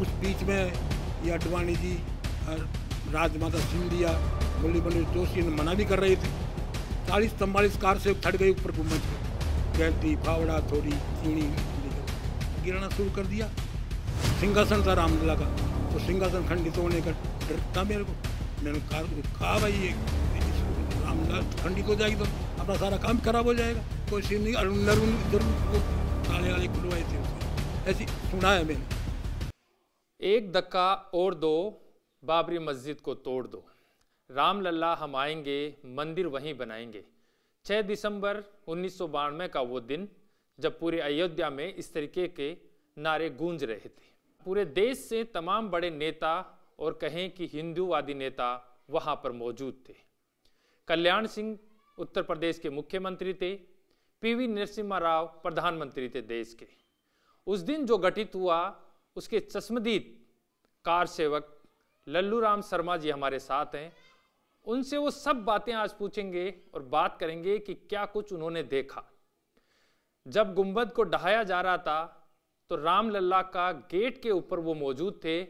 उस बीच में ये अडवाणी जी और राजमाता सिंधिया मुरली मनोज जोशी ने मना भी कर रहे थे चालीस तम्बालीस कार से फट गई ऊपर गुम्बद पे गैंती फावड़ा थोड़ी चीनी गिरना शुरू कर दिया सिंहासन था रामलीला का तो सिंहासन खंडित होने का डर था मेरे को मैंने कहा भाई ये रामलीला खंडित हो जाएगी तो अपना सारा काम खराब हो जाएगा कोई सीन नहीं अरुण नरुण जरूर वो काले वाले खुलवाए थे ऐसी सुना है मैंने एक धक्का और दो बाबरी मस्जिद को तोड़ दो राम लल्ला हम आएंगे मंदिर वहीं बनाएंगे 6 दिसंबर उन्नीस का वो दिन जब पूरे अयोध्या में इस तरीके के नारे गूंज रहे थे पूरे देश से तमाम बड़े नेता और कहें कि हिंदूवादी नेता वहाँ पर मौजूद थे कल्याण सिंह उत्तर प्रदेश के मुख्यमंत्री थे पीवी नरसिम्हा राव प्रधानमंत्री थे देश के उस दिन जो गठित हुआ उसके चश्मदीद कार सेवक लल्लू राम शर्मा जी हमारे साथ हैं उनसे वो सब बातें आज पूछेंगे और बात करेंगे कि क्या कुछ उन्होंने देखा जब गुम्बद को ढहाया जा रहा था तो राम लल्ला का गेट के ऊपर वो मौजूद थे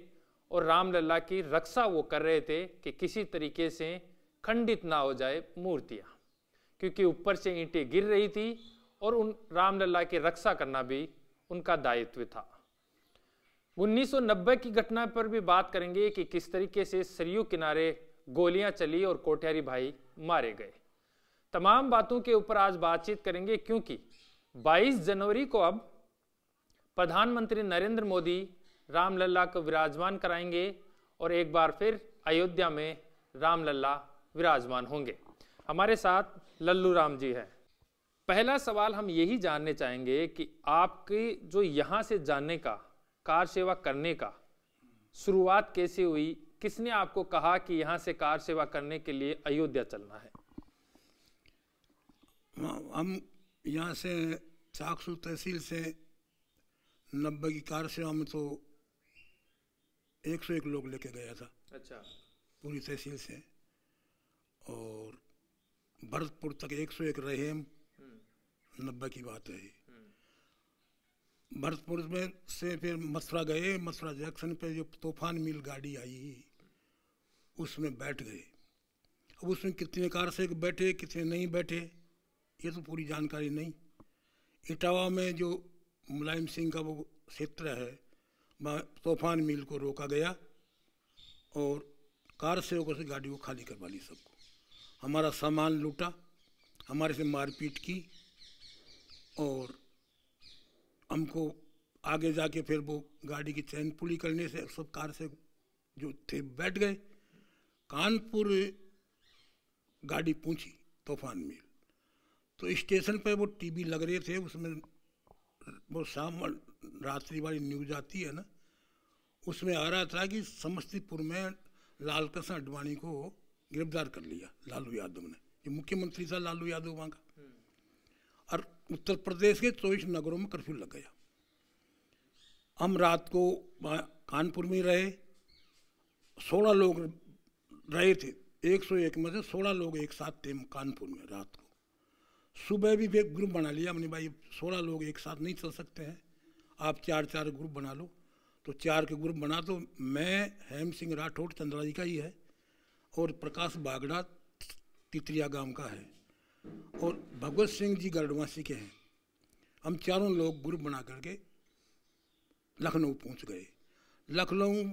और राम लल्ला की रक्षा वो कर रहे थे कि किसी तरीके से खंडित ना हो जाए मूर्तियाँ क्योंकि ऊपर से ईंटें गिर रही थी और उन राम लल्ला की रक्षा करना भी उनका दायित्व था 1990 की घटना पर भी बात करेंगे कि किस तरीके से सरयू किनारे गोलियां चली और कोठियारी भाई मारे गए तमाम बातों के ऊपर आज बातचीत करेंगे क्योंकि 22 जनवरी को अब प्रधानमंत्री नरेंद्र मोदी रामलला को विराजमान कराएंगे और एक बार फिर अयोध्या में रामलला विराजमान होंगे हमारे साथ लल्लू राम जी है पहला सवाल हम यही जानने चाहेंगे कि आपके जो यहाँ से जाने का कार सेवा करने का शुरुआत कैसे हुई किसने आपको कहा कि यहाँ से कार सेवा करने के लिए अयोध्या चलना है हाँ, हम यहाँ से चाकसू तहसील से नब्बे की कार सेवा में तो एक सौ एक लोग लेके गया था अच्छा पूरी तहसील से और भरतपुर तक एक सौ एक रहे हम्म। नब्बे की बात है भरतपुर में से फिर मथुरा गए मथुरा जंक्शन पे जो तूफान मिल गाड़ी आई उसमें बैठ गए अब उसमें कितने कार से बैठे कितने नहीं बैठे ये तो पूरी जानकारी नहीं इटावा में जो मुलायम सिंह का वो क्षेत्र है वहाँ तूफान मिल को रोका गया और कार सेवकों से गाड़ी को खाली करवा ली सबको हमारा सामान लूटा हमारे से मारपीट की और हमको आगे जाके फिर वो गाड़ी की चैन पूरी करने से सब कार से जो थे बैठ गए कानपुर गाड़ी पूछी तूफान मेल तो स्टेशन पे वो टीवी लग रहे थे उसमें वो शाम रात्रि वाली न्यूज आती है ना उसमें आ रहा था कि समस्तीपुर में लाल कृष्ण अडवाणी को गिरफ्तार कर लिया लालू यादव ने ये मुख्यमंत्री था लालू यादव वहाँ का हम्म। और उत्तर प्रदेश के चौबीस नगरों में कर्फ्यू लग गया हम रात को कानपुर में रहे सोलह लोग रहे थे एक सौ एक में से सोलह लोग एक साथ थे कानपुर में रात को सुबह भी एक ग्रुप बना लिया हमने भाई सोलह लोग एक साथ नहीं चल सकते हैं आप चार चार ग्रुप बना लो तो चार के ग्रुप बना दो तो मैं हेम सिंह राठौड़ चंद्रा जी का ही है और प्रकाश बागड़ा तितरिया गांव का है और भगवत सिंह जी गढ़वासी के हैं हम चारों लोग ग्रुप बना करके लखनऊ पहुंच गए लखनऊ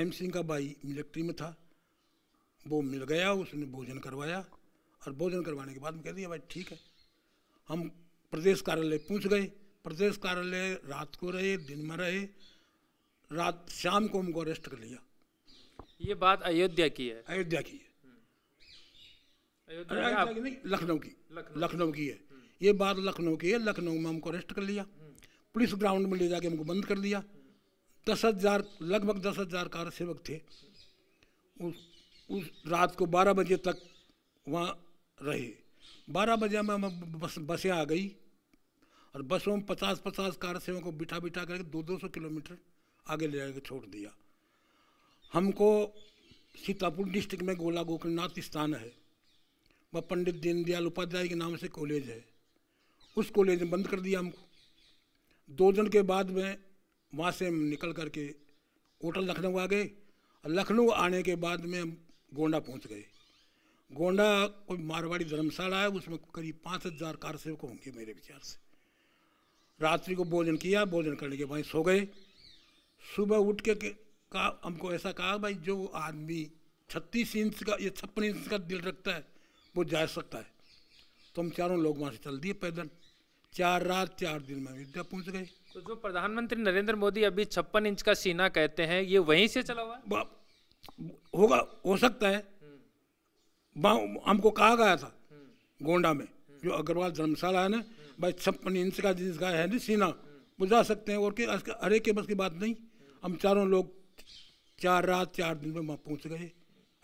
एम सिंह का भाई मिलिट्री में था वो मिल गया उसने भोजन करवाया और भोजन करवाने के बाद में कह दिया भाई ठीक है हम प्रदेश कार्यालय पहुंच गए प्रदेश कार्यालय रात को रहे दिन में रहे रात शाम को हमको अरेस्ट कर लिया ये बात अयोध्या की है अयोध्या की है लखनऊ की लखनऊ की है ये बात लखनऊ की है लखनऊ में हमको अरेस्ट कर लिया पुलिस ग्राउंड में ले जाके हमको बंद कर दिया दस हज़ार लगभग दस हज़ार कार सेवक थे उस उस रात को बारह बजे तक वहाँ रहे बारह बजे में हम बस बसें आ गई और बसों में पचास पचास कार सेवक को बिठा बिठा करके दो दो सौ किलोमीटर आगे ले जाकर छोड़ दिया हमको सीतापुर डिस्ट्रिक्ट में गोला गोकुलनाथ स्थान है वह पंडित दीनदयाल उपाध्याय के नाम से कॉलेज है उस कॉलेज ने बंद कर दिया हमको दो दिन के बाद में वहाँ से निकल करके होटल लखनऊ आ गए और लखनऊ आने के बाद में गोंडा पहुँच गए गोंडा कोई मारवाड़ी धर्मशाला है उसमें करीब पाँच हज़ार कार सेवक होंगे मेरे विचार से रात्रि को भोजन किया भोजन करने के बाद सो गए सुबह उठ के, के का हमको ऐसा कहा भाई जो आदमी छत्तीस इंच का या छप्पन इंच का दिल रखता है वो जा सकता है तो हम चारों लोग वहाँ से चल दिए पैदल चार रात चार दिन में अयोध्या पहुँच गए तो जो प्रधानमंत्री नरेंद्र मोदी अभी छप्पन इंच का सीना कहते हैं ये वहीं से चला हुआ होगा हो सकता है हमको कहा गया था गोंडा में जो अग्रवाल धर्मशाला है ना भाई छप्पन इंच का जिस गाय है ना सीना वो जा सकते हैं और के अरे के बस की बात नहीं हम चारों लोग चार रात चार दिन में वहाँ पहुँच गए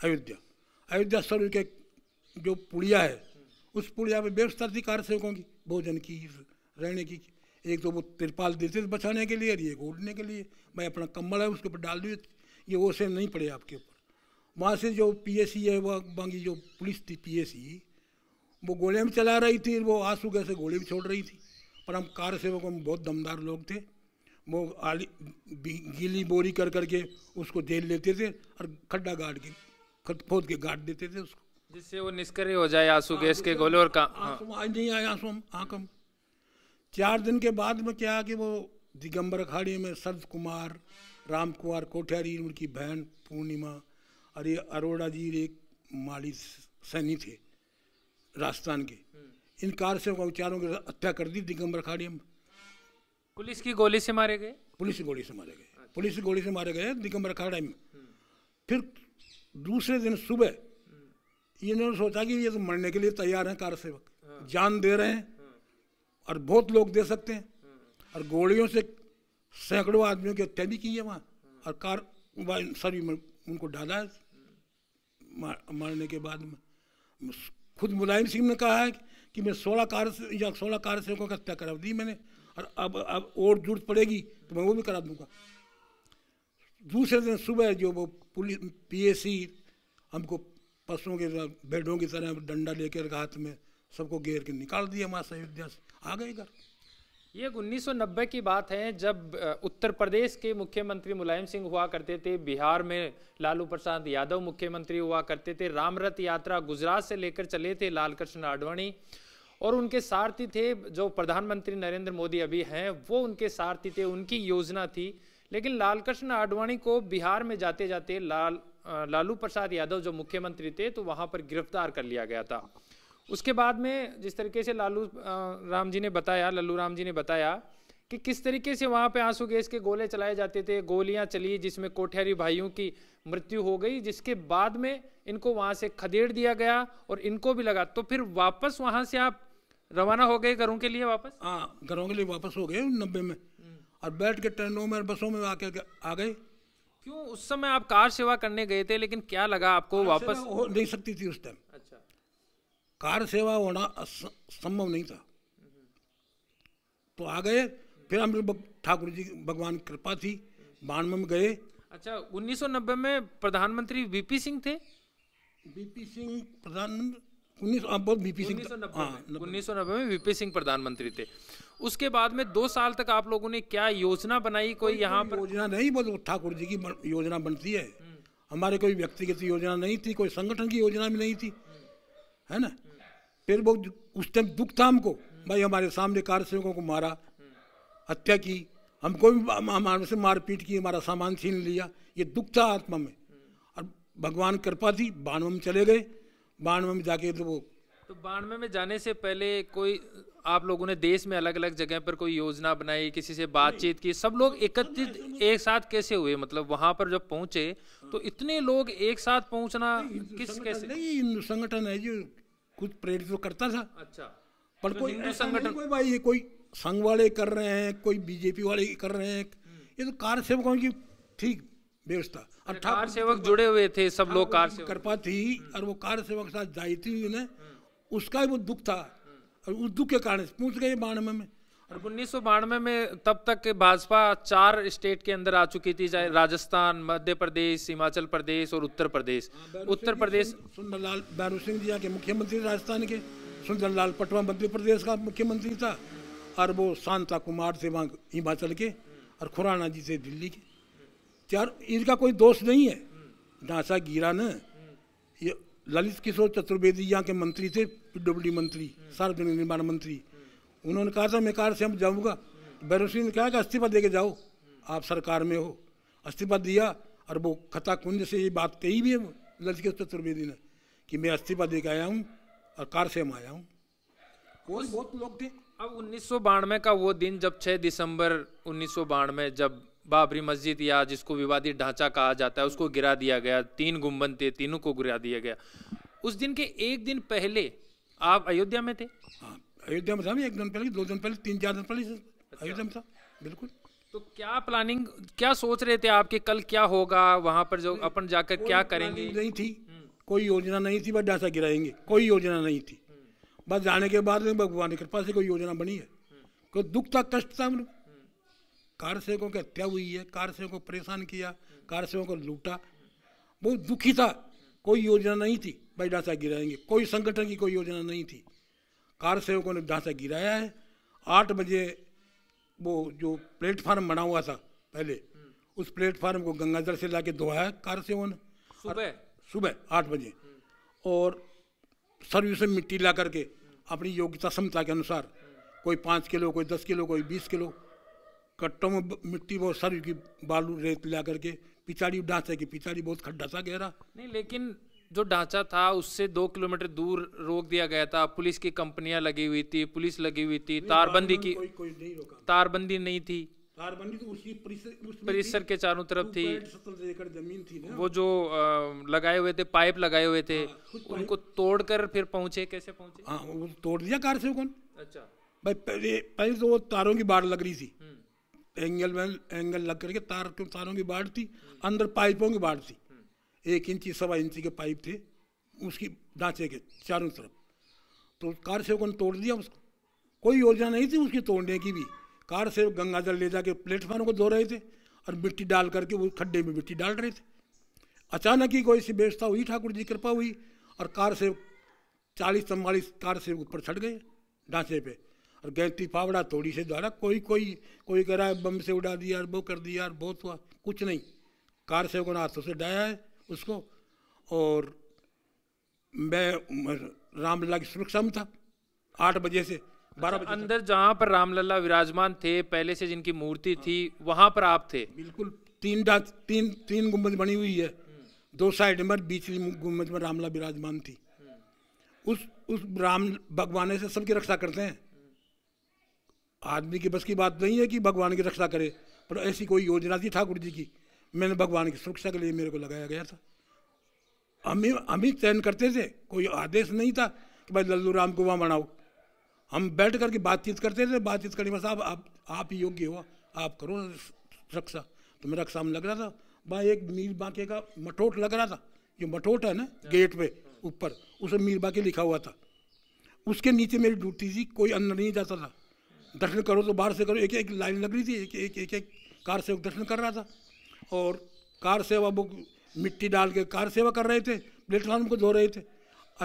अयोध्या अयोध्या सर्व के जो पुड़िया है उस पुड़िया में व्यवस्था थी कार्य सेवकों की भोजन की रहने की एक तो वो तिरपाल देते थे बचाने के लिए और ये ओढ़ने के लिए मैं अपना कम्बल है उसके ऊपर डाल दिए ये वो से नहीं पड़े आपके ऊपर वहाँ से जो सी है वह बाकी जो पुलिस थी सी वो गोले में चला रही थी वो आंसू से गोले भी छोड़ रही थी पर हम कार सेवक हम बहुत दमदार लोग थे वो आली गीली बोरी कर करके उसको जेल लेते थे और खड्डा गाड़ के खत खोद के गाड़ देते थे उसको जिससे वो निष्क्रिय हो जाए आंसू हाँ, गैस के गोले और का आंसू हाँ। आज नहीं आए आंसू आंकम चार दिन के बाद में क्या कि वो दिगंबर अखाड़ी में सरद कुमार राम कुमार कोठारी उनकी बहन पूर्णिमा और ये अरोड़ा जी एक माली सैनी थे राजस्थान के हम्म। इन कार से चारों की हत्या कर दी दिगंबर अखाड़ी में पुलिस की गोली से मारे गए पुलिस की गोली से मारे गए अच्छा। पुलिस की गोली से मारे गए दिगंबर अखाड़े में हम्म। फिर दूसरे दिन सुबह इन्होंने सोचा कि ये तो मरने के लिए तैयार हैं कार सेवक हाँ। जान दे रहे हैं हाँ। और बहुत लोग दे सकते हैं हाँ। और गोलियों से सैकड़ों आदमियों की हत्या भी की है वहाँ और कार सभी उनको डाला है मरने के बाद में खुद मुलायम सिंह ने कहा है कि मैं सोलह कार से या सोलह कार सेवकों की हत्या करा दी मैंने और अब अब और जरूरत पड़ेगी तो मैं वो भी करा दूंगा दूसरे दिन सुबह जो वो पुलिस पी हमको पशुओं के भेड़ों की तरह डंडा लेकर हाथ में सबको घेर के निकाल दिया माँ से अयोध्या से आ गए घर ये उन्नीस की बात है जब उत्तर प्रदेश के मुख्यमंत्री मुलायम सिंह हुआ करते थे बिहार में लालू प्रसाद यादव मुख्यमंत्री हुआ करते थे रामरथ यात्रा गुजरात से लेकर चले थे लाल कृष्ण आडवाणी और उनके सारथी थे जो प्रधानमंत्री नरेंद्र मोदी अभी हैं वो उनके सारथी थे उनकी योजना थी लेकिन लाल कृष्ण आडवाणी को बिहार में जाते जाते लाल लालू प्रसाद यादव जो मुख्यमंत्री थे तो वहाँ पर गिरफ्तार कर लिया गया था उसके बाद में जिस तरीके से लालू राम जी ने बताया लल्लू राम जी ने बताया कि किस तरीके से वहाँ पे आंसू गैस के गोले चलाए जाते थे गोलियाँ चली जिसमें कोठियारी भाइयों की मृत्यु हो गई जिसके बाद में इनको वहाँ से खदेड़ दिया गया और इनको भी लगा तो फिर वापस वहाँ से आप रवाना हो गए घरों के लिए वापस हाँ घरों के लिए वापस हो गए नब्बे में और बैठ के ट्रेनों में बसों में आके आ गए क्यों उस समय आप कार सेवा करने गए थे लेकिन क्या लगा आपको वापस हो नहीं सकती थी उस टाइम अच्छा कार सेवा होना संभव नहीं था तो आ गए फिर हम ठाकुर जी भगवान कृपा थी बानवे में गए अच्छा 1990 में प्रधानमंत्री बीपी सिंह थे बीपी सिंह प्रधानमंत्री हाँ, उन्नीस सौ नब्बे में बीपी सिंह प्रधानमंत्री थे उसके बाद में दो साल तक आप लोगों ने क्या योजना बनाई कोई यहाँ पर योजना नहीं बस ठाकुर जी की योजना बनती है हम्म। हमारे कोई व्यक्तिगत योजना नहीं थी कोई संगठन की योजना भी नहीं थी है ना फिर वो उस टाइम दुख था हमको भाई हमारे सामने कार सेवकों को मारा हत्या की हमको भी हमसे मारपीट की हमारा सामान छीन लिया ये दुख था आत्मा में और भगवान कृपा थी बानव चले गए बाणवे में जाके तो वो तो बाणवे में जाने से पहले कोई आप लोगों ने देश में अलग अलग जगह पर कोई योजना बनाई किसी से बातचीत की सब लोग एकत्रित एक साथ कैसे हुए मतलब वहां पर जब पहुंचे तो इतने लोग एक साथ पहुंचना किस कैसे नहीं हिंदू संगठन है जो कुछ प्रेरित तो करता था अच्छा पर तो कोई हिंदू संगठन कोई भाई ये कोई संघ वाले कर रहे हैं कोई बीजेपी वाले कर रहे हैं ये तो कार सेवकों की ठीक व्यवस्था कार सेवक जुड़े हुए थे सब लोग कार सेवक कृपा थी हम्म। और वो कार सेवक साथ जाई थी उन्हें हम्म। उसका भी वो दुख था हम्म। और उस दुख के कारण पूछ गए बानवे में और उन्नीस सौ बानवे में तब तक भाजपा चार स्टेट के अंदर आ चुकी थी चाहे राजस्थान मध्य प्रदेश हिमाचल प्रदेश और उत्तर प्रदेश हाँ, उत्तर प्रदेश सुंदरलाल बैरू सिंह जी के मुख्यमंत्री राजस्थान के सुंदरलाल पटवा मध्य प्रदेश का मुख्यमंत्री था और वो शांता कुमार थे वहाँ हिमाचल के और खुराना जी थे दिल्ली के चार इनका कोई दोष नहीं है नासा गिरा न ये ललित किशोर चतुर्वेदी यहाँ के मंत्री थे पीडब्ल्यू मंत्री सार्वजनिक निर्माण मंत्री उन्होंने कहा था मैं कार से हम जाऊँगा बैरोसी ने कहा कि इस्तीफा दे के जाओ आप सरकार में हो इस्तीफा दिया और वो खता कुंज से ये बात कही भी है ललित किशोर चतुर्वेदी ने कि मैं इस्तीफा दे के आया हूँ और कार से हम आया हूँ बहुत लोग थे अब उन्नीस का वो दिन जब छः दिसंबर उन्नीस जब बाबरी मस्जिद या जिसको विवादित ढांचा कहा जाता है उसको गिरा दिया गया तीन गुम्बन थे तीनों को गिरा दिया गया उस दिन के एक दिन पहले आप अयोध्या में थे हाँ, अयोध्या में था एक दिन पहले दो दिन पहले तीन चार दिन पहले अच्छा। अयोध्या में था बिल्कुल तो क्या प्लानिंग क्या सोच रहे थे आपके कल क्या होगा वहाँ पर जो अपन जाकर क्या करेंगे नहीं थी हम्म। कोई योजना नहीं थी बस ढांचा गिराएंगे कोई योजना नहीं थी हम्म। बस जाने के बाद भगवान की कृपा से कोई योजना बनी है हम्म। कोई दुख था कष्ट था मतलब कार सेवकों की हत्या हुई है कार सेवकों को परेशान किया कार सेवकों को लूटा बहुत दुखी था कोई योजना नहीं थी भाई ढांचा गिराएंगे कोई संगठन की कोई योजना नहीं थी कार सेवकों ने ढांचा गिराया है आठ बजे वो जो प्लेटफार्म बना हुआ था पहले उस प्लेटफार्म को गंगाधर से लाके धोया सेवकों ने सुबह सुबह आठ बजे और सर्विस में मिट्टी ला करके अपनी योग्यता क्षमता के अनुसार कोई पाँच किलो कोई दस किलो कोई बीस किलो कट्टों में मिट्टी बहुत सारी की बालू रेत ला करके पिछाड़ी ढांचा की पिछाड़ी बहुत खड्डा सा गहरा नहीं लेकिन जो ढांचा था उससे दो किलोमीटर दूर रोक दिया गया था पुलिस की कंपनियां लगी हुई थी पुलिस लगी हुई थी तारबंदी की कोई, कोई नहीं रोका तारबंदी नहीं थी तारबंदी तो उसी परिसर के चारों तरफ थी एकड़ जमीन थी ना वो जो लगाए हुए थे पाइप लगाए हुए थे हाँ, उनको तोड़कर फिर पहुंचे कैसे पहुंचे हाँ, तोड़ दिया कार से कौन अच्छा भाई पहले तो वो तारों की बाढ़ लग रही थी हम्म। एंगल में एंगल लग करके तार तारों की बाढ़ थी अंदर पाइपों की बाढ़ थी एक इंची सवा इंची के पाइप थे उसकी ढांचे के चारों तरफ तो कार सेवकों ने तोड़ दिया उसको कोई योजना नहीं थी उसकी तोड़ने की भी कार सेवक गंगा जल ले जाके प्लेटफार्म को धो रहे थे और मिट्टी डाल करके वो खड्डे में मिट्टी डाल रहे थे अचानक ही कोई सी व्यवस्था हुई ठाकुर जी कृपा हुई और कार सेवक चालीस चम्बालीस कार सेवक ऊपर चढ़ गए ढांचे पे और गैरती फावड़ा तोड़ी से द्वारा कोई कोई कोई कह रहा है बम से उड़ा दिया और वो कर दिया और बहुत हुआ कुछ नहीं कार सेवकों ने हाथों से डाया है उसको और मैं रामलला की सुरक्षा में था आठ बजे से बारह बजे अंदर जहाँ पर रामलला विराजमान थे पहले से जिनकी मूर्ति थी वहाँ पर आप थे बिल्कुल तीन तीन तीन गुम्बद बनी हुई है दो साइड में बीच गुम्बद में रामला विराजमान थी उस उस राम भगवान से सबकी रक्षा करते हैं आदमी के बस की बात नहीं है कि भगवान की रक्षा करे पर ऐसी कोई योजना थी ठाकुर जी की मैंने भगवान की सुरक्षा के लिए मेरे को लगाया गया था हम ही हम ही चयन करते थे कोई आदेश नहीं था कि भाई लल्लू राम को वहाँ बनाओ हम बैठ करके बातचीत करते थे बातचीत करने में साहब आप आप ही योग्य हो आप करो रक्षा तो मैं रक्षा में लग रहा था वहाँ एक मीर बाके का मठोट लग रहा था जो मठोट है ना गेट पे ऊपर उसे मीर बाके लिखा हुआ था उसके नीचे मेरी ड्यूटी थी कोई अंदर नहीं जाता था दर्शन करो तो बाहर से करो एक एक लाइन लग रही थी एक एक एक एक कार सेवक दर्शन कर रहा था और कार सेवा वो मिट्टी डाल के कार सेवा कर रहे थे प्लेटफॉर्म को धो रहे थे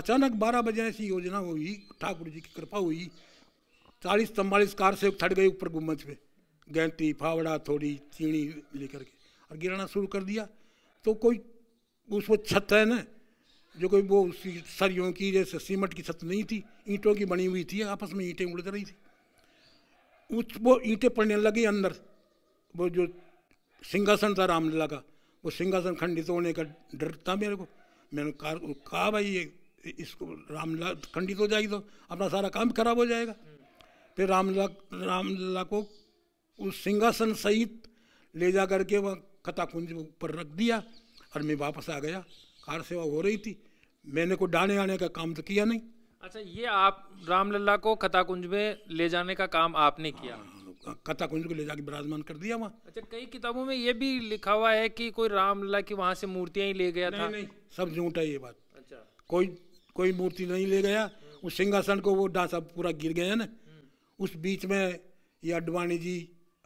अचानक बारह बजे ऐसी योजना हुई ठाकुर जी की कृपा हुई चालीस तम्बालीस कार सेवक थट गए ऊपर गुम्बद पे गैंती फावड़ा थोड़ी चीनी लेकर के और गिराना शुरू कर दिया तो कोई उस वो छत है ना जो कोई वो उसकी सरियों की जैसे सीमेंट की छत नहीं थी ईंटों की बनी हुई थी आपस में ईंटें उड़ रही थी उस वो ईंटें पड़ने लगी अंदर वो जो सिंहासन था रामलीला का वो सिंहासन खंडित होने का डर था मेरे को मैंने कहा कहा भाई ये इसको रामलीला खंडित हो जाएगी तो अपना सारा काम खराब हो जाएगा फिर रामलीला रामलीला को उस सिंहासन सहित ले जा करके वह कुंज पर रख दिया और मैं वापस आ गया कार सेवा हो रही थी मैंने को डाने आने का काम तो किया नहीं अच्छा ये आप रामलला को कथाकुंज में ले जाने का काम आपने किया हाँ, कथाकुंज को ले जाके विराजमान कर दिया वहाँ अच्छा कई किताबों में ये भी लिखा हुआ है कि कोई रामलला की वहाँ से मूर्तियाँ ही ले गया नहीं, था नहीं सब झूठ है ये बात अच्छा कोई कोई मूर्ति नहीं ले गया उस सिंहासन को वो डासा पूरा गिर गया ना हम्म। उस बीच में ये अडवाणी जी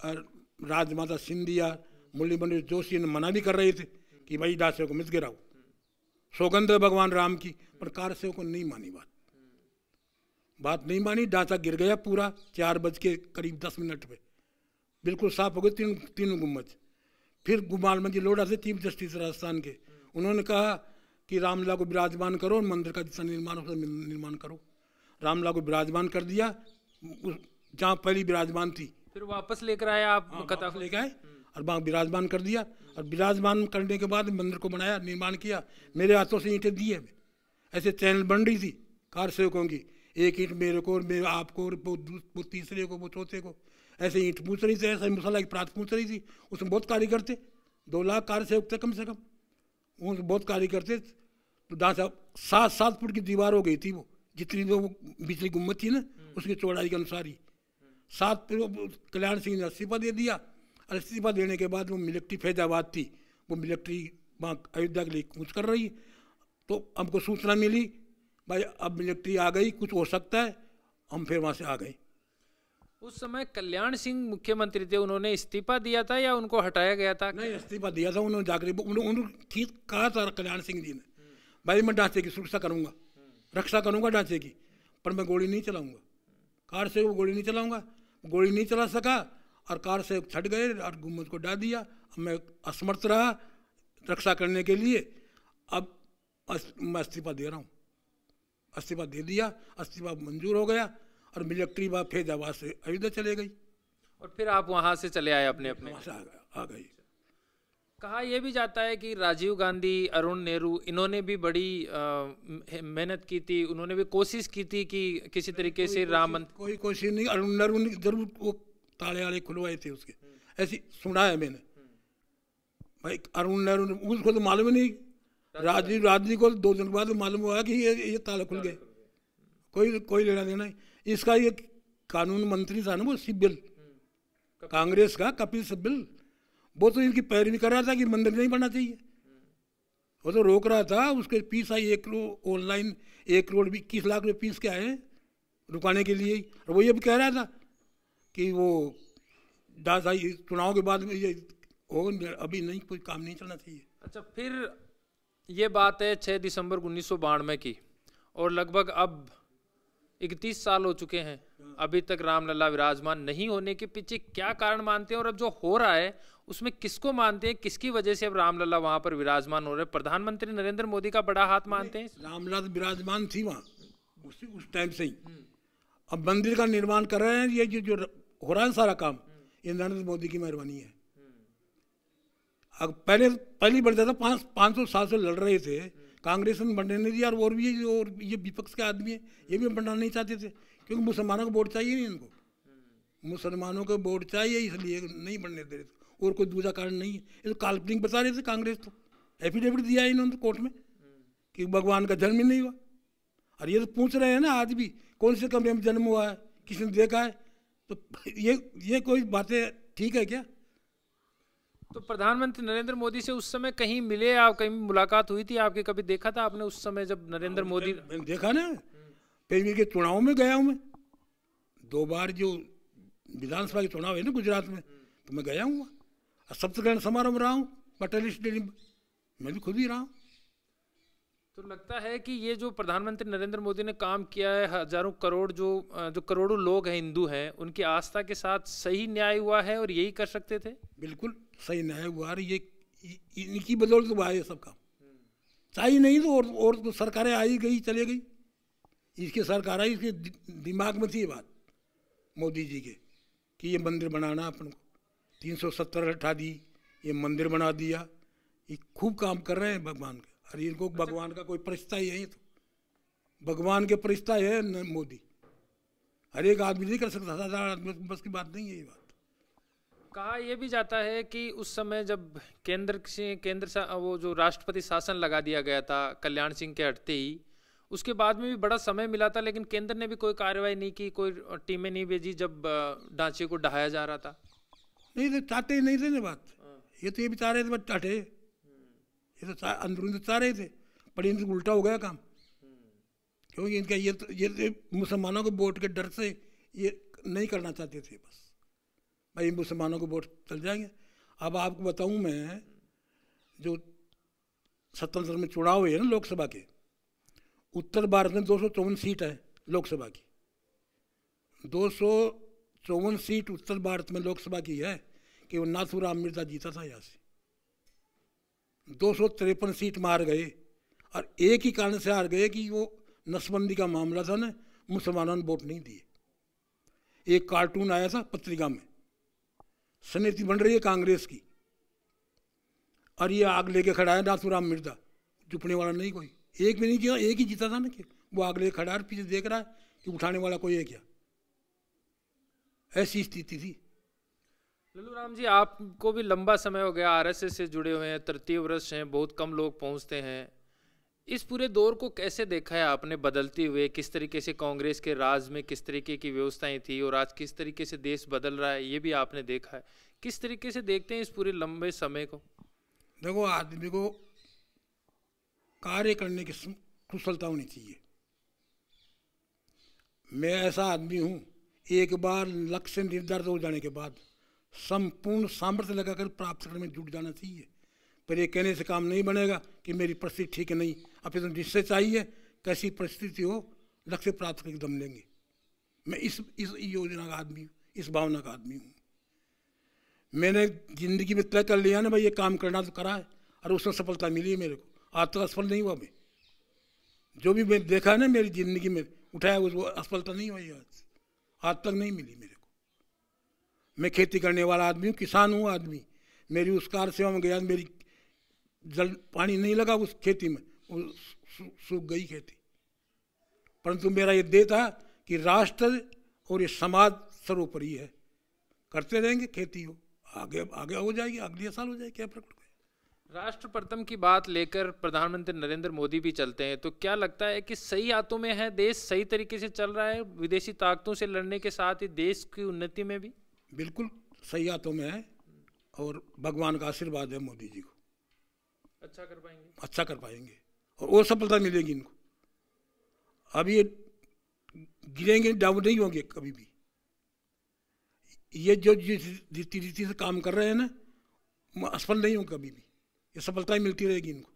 और राजमाता सिंधिया मुरली मंडी जोशी ने मना भी कर रहे थे कि भाई डांसे को मिस गिराओ हम्म। सौगंध भगवान राम की पर कार को नहीं मानी बात बात नहीं मानी डाटा गिर गया पूरा चार बज के करीब दस मिनट पे बिल्कुल साफ हो गए तीन तीनों गुम्बद फिर गुमाल मंजी लोढ़ा से चीफ जस्टिस राजस्थान के उन्होंने कहा कि रामला को विराजमान करो और मंदिर का दिशा निर्माण हो निर्माण करो रामला को विराजमान कर दिया जहाँ पहली विराजमान थी फिर वापस लेकर आया आप हाँ, कथा लेकर आए हम्म। और वहाँ विराजमान कर दिया और विराजमान करने के बाद मंदिर को बनाया निर्माण किया मेरे हाथों से ईंटें दिए ऐसे चैनल बन रही थी कार सेवकों की एक ईंट मेरे को और मेरे आपको और वो, वो तीसरे को वो चौथे को ऐसे ईंट पूछ रही थी ऐसे मसाला की प्रात पूछ रही थी उसमें बहुत कारीगर थे दो लाख कार सेवक थे कम से कम उसमें बहुत कारीगर थे तो दास साहब सात सात फुट की दीवार हो गई थी वो जितनी वो बिजली गुम्मत थी ना हम्म। उसकी चौड़ाई के अनुसार ही सात कल्याण सिंह ने इस्तीफा दे दिया और इस्तीफा देने के बाद वो मिलिट्री फैजाबाद थी वो मिलिट्री वहाँ अयोध्या के लिए कूच कर रही तो हमको सूचना मिली भाई अब मिलिट्री आ गई कुछ हो सकता है हम फिर वहाँ से आ गए उस समय कल्याण सिंह मुख्यमंत्री थे उन्होंने इस्तीफा दिया था या उनको हटाया गया था नहीं इस्तीफा दिया था उन्होंने जाकर उन्होंने ठीक कहा था कल्याण सिंह जी ने भाई मैं ढांचे की सुरक्षा करूँगा रक्षा करूँगा डांचे की पर मैं गोली नहीं चलाऊँगा कार से वो गोली नहीं चलाऊँगा गोली नहीं चला सका और कार से छट गए और गुम्बद को डा दिया अब मैं असमर्थ रहा रक्षा करने के लिए अब मैं इस्तीफा दे रहा हूँ अस्तीफा दे दिया इस्तीफा मंजूर हो गया और मिलिट्री बात फैजाबाद से अयोध्या चले गई और फिर आप वहाँ से चले आए अपने अपने वहाँ से आ गई कहा यह भी जाता है कि राजीव गांधी अरुण नेहरू इन्होंने भी बड़ी मेहनत की थी उन्होंने भी कोशिश की थी कि किसी तरीके से राम मंदिर कोई कोशिश नहीं अरुण नेहरू ने जरूर वो ताले वाले खुलवाए थे उसके ऐसी सुना है मैंने हम्म। भाई अरुण नेहरू ने उसको तो मालूम ही नहीं राजनी राजनी को दो दिन बाद मालूम हुआ कि ये ये ताला खुल गए कोई कोई लेना देना नहीं इसका ये कानून मंत्री था ना वो सिब्बिल कांग्रेस का कपिल सिब्बिल वो तो इनकी पैरवी कर रहा था कि मंदिर नहीं बनना चाहिए वो तो रोक रहा था उसके पीस आई एक करोड़ ऑनलाइन एक करोड़ भी इक्कीस लाख रुपये पीस के आए रुकाने के लिए और वो ये भी कह रहा था कि वो दास चुनाव के बाद में ये हो अभी नहीं कोई काम नहीं चलना चाहिए अच्छा फिर ये बात है 6 दिसंबर उन्नीस की और लगभग अब 31 साल हो चुके हैं अभी तक रामलला विराजमान नहीं होने के पीछे क्या कारण मानते हैं और अब जो हो रहा है उसमें किसको मानते हैं किसकी वजह से अब रामलला वहां पर विराजमान हो रहे हैं प्रधानमंत्री नरेंद्र मोदी का बड़ा हाथ मानते हैं रामलला तो विराजमान थी वहाँ उस उस टाइम से ही अब मंदिर का निर्माण कर रहे हैं ये जो हो रहा है सारा काम ये नरेंद्र मोदी की मेहरबानी है अब पहले पहली बढ़ जाता पाँच पाँच सौ सात सौ लड़ रहे थे कांग्रेस में बढ़ने नहीं दिया और और भी और ये विपक्ष के आदमी है ये भी बढ़ना नहीं चाहते थे क्योंकि मुसलमानों को वोट चाहिए नहीं इनको मुसलमानों को वोट चाहिए इसलिए नहीं बढ़ने दे रहे थे और कोई दूसरा कारण नहीं है ये तो काल्पनिक बता रहे थे कांग्रेस तो एफिडेविट दिया है इन्होंने कोर्ट में कि भगवान का जन्म ही नहीं हुआ और ये तो पूछ रहे हैं ना आज भी कौन से कमरे में जन्म हुआ है किसने देखा है तो ये ये कोई बातें ठीक है क्या तो प्रधानमंत्री नरेंद्र मोदी से उस समय कहीं मिले आप कहीं मुलाकात हुई थी आपके कभी देखा था आपने उस समय जब नरेंद्र हाँ, मोदी देखा ना पहले के चुनाव में गया हूँ मैं दो बार जो विधानसभा के चुनाव है ना गुजरात में तो मैं गया हूँ और सप्तग्रहण समारोह में रहा हूँ पटेल स्टेडियम मैं भी खुद ही रहा हूँ तो लगता है कि ये जो प्रधानमंत्री नरेंद्र मोदी ने काम किया है हजारों करोड़ जो जो करोड़ों लोग हैं हिंदू हैं उनकी आस्था के साथ सही न्याय हुआ है और यही कर सकते थे बिल्कुल सही न्याय हुआ और ये इनकी बदौलत हुआ है ये सब काम चाहिए नहीं तो और, और तो सरकारें आई गई चले गई इसकी सरकार आई इसके दिमाग में थी ये बात मोदी जी के कि ये मंदिर बनाना अपन को तीन सौ सत्तर हटा दी ये मंदिर बना दिया ये खूब काम कर रहे हैं भगवान के अरे इनको भगवान का कोई फरिश्ता ही है तो भगवान के फरिश्ता है मोदी हर एक आदमी नहीं कर सकता हजार आदमी बस की बात नहीं है ये बात कहा यह भी जाता है कि उस समय जब केंद्र से केंद्र सा वो जो राष्ट्रपति शासन लगा दिया गया था कल्याण सिंह के हटते ही उसके बाद में भी बड़ा समय मिला था लेकिन केंद्र ने भी कोई कार्रवाई नहीं की कोई टीमें नहीं भेजी जब ढांचे को ढहाया जा रहा था नहीं चाहते ही नहीं थे ना बात हाँ। ये तो ये बेचारे थे बट थे हटे ऐसे तो अंदरून से सारे थे पर इनसे उल्टा हो गया काम क्योंकि इनका ये तो ये तो मुसलमानों को वोट के डर से ये नहीं करना चाहते थे बस भाई मुसलमानों को वोट चल जाएंगे अब आपको बताऊं मैं जो सत्तर में चुनाव हुए हैं ना लोकसभा के उत्तर भारत में दो सीट है लोकसभा की दो सीट उत्तर भारत में लोकसभा की है कि वो नाथुराम मिर्जा जीता था यहाँ से दो सौ तिरपन सीट मार गए और एक ही कारण से हार गए कि वो नसबंदी का मामला था ना मुसलमानों ने वोट नहीं दिए एक कार्टून आया था पत्रिका में समिति बन रही है कांग्रेस की और ये आग लेके खड़ा है राम मिर्जा चुपने वाला नहीं कोई एक भी नहीं किया एक ही जीता था ना कि वो आग लेके खड़ा है पीछे देख रहा है कि उठाने वाला कोई है क्या ऐसी स्थिति थी लल्लू राम जी आपको भी लंबा समय हो गया आरएसएस से जुड़े हुए हैं तृतीय वर्ष हैं बहुत कम लोग पहुंचते हैं इस पूरे दौर को कैसे देखा है आपने बदलते हुए किस तरीके से कांग्रेस के राज में किस तरीके की व्यवस्थाएं थी और आज किस तरीके से देश बदल रहा है ये भी आपने देखा है किस तरीके से देखते हैं इस पूरे लंबे समय को देखो आदमी को कार्य करने की कुशलता होनी चाहिए मैं ऐसा आदमी हूँ एक बार लक्ष्य निर्धारित हो जाने के बाद संपूर्ण सामर्थ्य लगाकर प्राप्त करने में जुट जाना चाहिए पर ये कहने से काम नहीं बनेगा कि मेरी परिस्थिति ठीक है नहीं अब तो जिससे चाहिए कैसी परिस्थिति हो लक्ष्य प्राप्त करके दम लेंगे मैं इस इस योजना का आदमी हूँ इस भावना का आदमी हूँ मैंने जिंदगी में तय कर लिया ना भाई ये काम करना तो करा है और उसमें सफलता मिली है मेरे को आज तक असफल नहीं हुआ मैं जो भी मैं देखा है ना मेरी जिंदगी में उठाया उसको असफलता नहीं हुई आज आज तक नहीं मिली मेरे मैं खेती करने वाला आदमी हूँ किसान हूँ आदमी मेरी उस कार सेवा में गया मेरी जल पानी नहीं लगा उस खेती में सूख गई खेती परंतु मेरा ये देह था कि राष्ट्र और ये समाज सर्वोपरि है करते रहेंगे खेती हो आगे आगे हो जाएगी अगले साल हो जाएगी क्या प्रकट राष्ट्र प्रथम की बात लेकर प्रधानमंत्री नरेंद्र मोदी भी चलते हैं तो क्या लगता है कि सही हाथों में है देश सही तरीके से चल रहा है विदेशी ताकतों से लड़ने के साथ ही देश की उन्नति में भी बिल्कुल सही हाथों में है और भगवान का आशीर्वाद है मोदी जी को अच्छा कर पाएंगे अच्छा कर पाएंगे और और सफलता मिलेगी इनको अब ये गिरेंगे डाउन नहीं होंगे कभी भी ये जो जिस रीति रीति से काम कर रहे हैं ना असफल नहीं होंगे कभी भी ये सफलता ही मिलती रहेगी इनको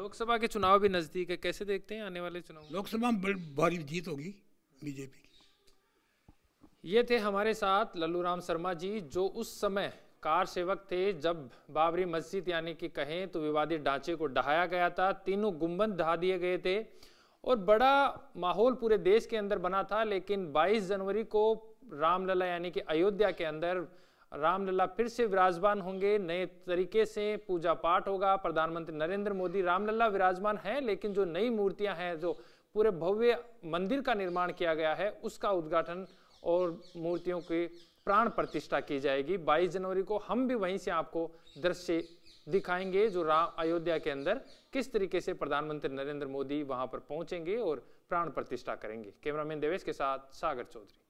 लोकसभा के चुनाव भी नज़दीक है कैसे देखते हैं आने वाले चुनाव लोकसभा में भारी जीत होगी बीजेपी की ये थे हमारे साथ लल्लू राम शर्मा जी जो उस समय कार सेवक थे जब बाबरी मस्जिद यानी कि कहें तो विवादित ढांचे को ढहाया गया था तीनों गुम्बंद ढहा दिए गए थे और बड़ा माहौल पूरे देश के अंदर बना था लेकिन 22 जनवरी को रामलला यानी कि अयोध्या के अंदर रामलला फिर से विराजमान होंगे नए तरीके से पूजा पाठ होगा प्रधानमंत्री नरेंद्र मोदी रामलला विराजमान हैं लेकिन जो नई मूर्तियां हैं जो पूरे भव्य मंदिर का निर्माण किया गया है उसका उद्घाटन और मूर्तियों की प्राण प्रतिष्ठा की जाएगी 22 जनवरी को हम भी वहीं से आपको दृश्य दिखाएंगे जो राम अयोध्या के अंदर किस तरीके से प्रधानमंत्री नरेंद्र मोदी वहां पर पहुंचेंगे और प्राण प्रतिष्ठा करेंगे कैमरामैन देवेश के साथ सागर चौधरी